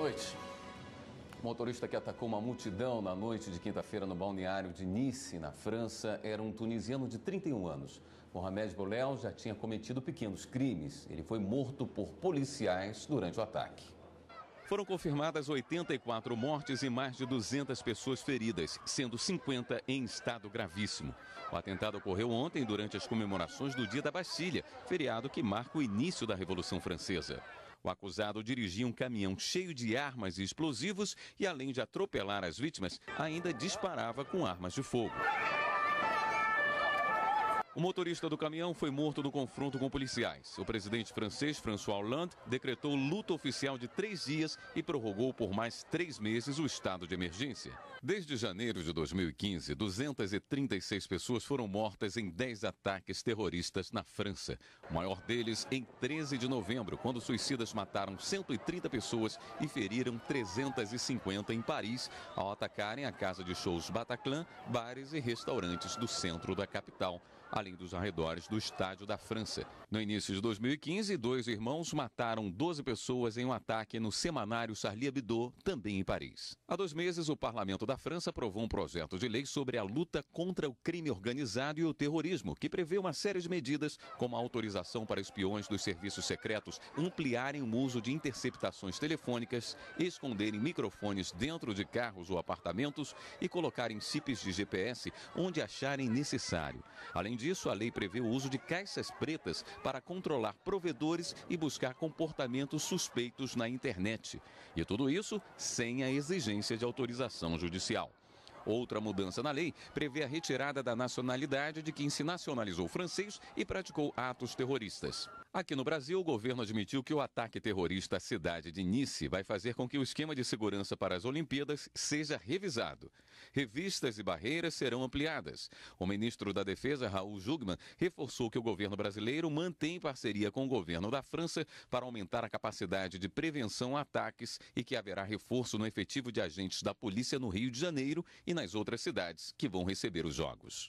noite. O motorista que atacou uma multidão na noite de quinta-feira no balneário de Nice, na França, era um tunisiano de 31 anos. Mohamed Boulel já tinha cometido pequenos crimes. Ele foi morto por policiais durante o ataque. Foram confirmadas 84 mortes e mais de 200 pessoas feridas, sendo 50 em estado gravíssimo. O atentado ocorreu ontem durante as comemorações do Dia da Bastilha, feriado que marca o início da Revolução Francesa. O acusado dirigia um caminhão cheio de armas e explosivos e, além de atropelar as vítimas, ainda disparava com armas de fogo. O motorista do caminhão foi morto no confronto com policiais. O presidente francês François Hollande decretou luta oficial de três dias e prorrogou por mais três meses o estado de emergência. Desde janeiro de 2015, 236 pessoas foram mortas em 10 ataques terroristas na França. O maior deles em 13 de novembro, quando suicidas mataram 130 pessoas e feriram 350 em Paris ao atacarem a casa de shows Bataclan, bares e restaurantes do centro da capital além dos arredores do Estádio da França. No início de 2015, dois irmãos mataram 12 pessoas em um ataque no semanário Charlie Hebdo, também em Paris. Há dois meses, o parlamento da França aprovou um projeto de lei sobre a luta contra o crime organizado e o terrorismo, que prevê uma série de medidas, como a autorização para espiões dos serviços secretos ampliarem o uso de interceptações telefônicas, esconderem microfones dentro de carros ou apartamentos e colocarem chips de GPS onde acharem necessário, além disso, a lei prevê o uso de caixas pretas para controlar provedores e buscar comportamentos suspeitos na internet. E tudo isso sem a exigência de autorização judicial. Outra mudança na lei prevê a retirada da nacionalidade de quem se nacionalizou francês e praticou atos terroristas. Aqui no Brasil, o governo admitiu que o ataque terrorista à cidade de Nice vai fazer com que o esquema de segurança para as Olimpíadas seja revisado. Revistas e barreiras serão ampliadas. O ministro da Defesa, Raul Jugman, reforçou que o governo brasileiro mantém parceria com o governo da França para aumentar a capacidade de prevenção a ataques e que haverá reforço no efetivo de agentes da polícia no Rio de Janeiro e nas outras cidades que vão receber os jogos.